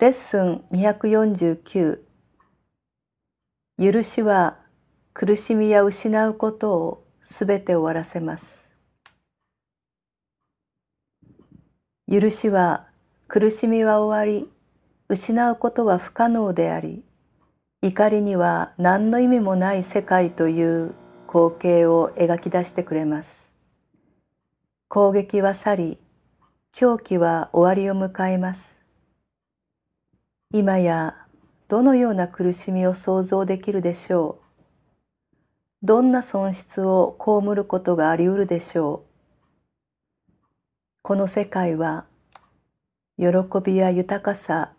レッスン249許しは苦しみや失うことをすべて終わらせます許しは苦しみは終わり失うことは不可能であり怒りには何の意味もない世界という光景を描き出してくれます攻撃は去り狂気は終わりを迎えます今やどのような苦しみを想像できるでしょうどんな損失を被ることがありうるでしょうこの世界は喜びや豊かさ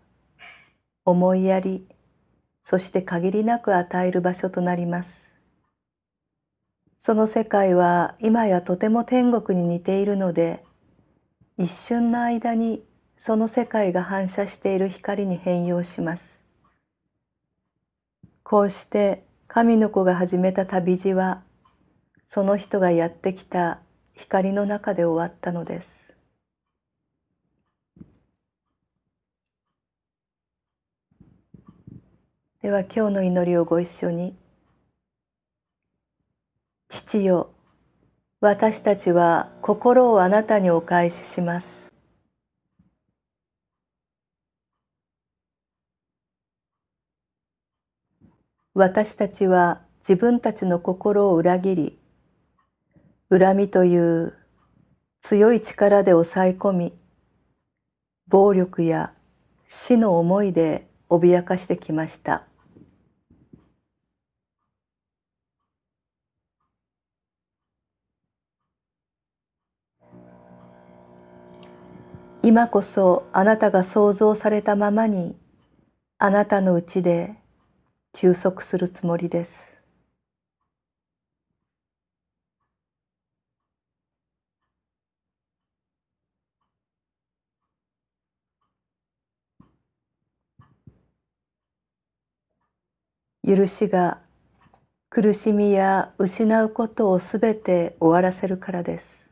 思いやりそして限りなく与える場所となりますその世界は今やとても天国に似ているので一瞬の間にその世界が反射している光に変容しますこうして神の子が始めた旅路はその人がやってきた光の中で終わったのですでは今日の祈りをご一緒に「父よ私たちは心をあなたにお返しします」私たちは自分たちの心を裏切り恨みという強い力で抑え込み暴力や死の思いで脅かしてきました今こそあなたが想像されたままにあなたのうちで休息するつもりです。許しが苦しみや失うことをすべて終わらせるからです。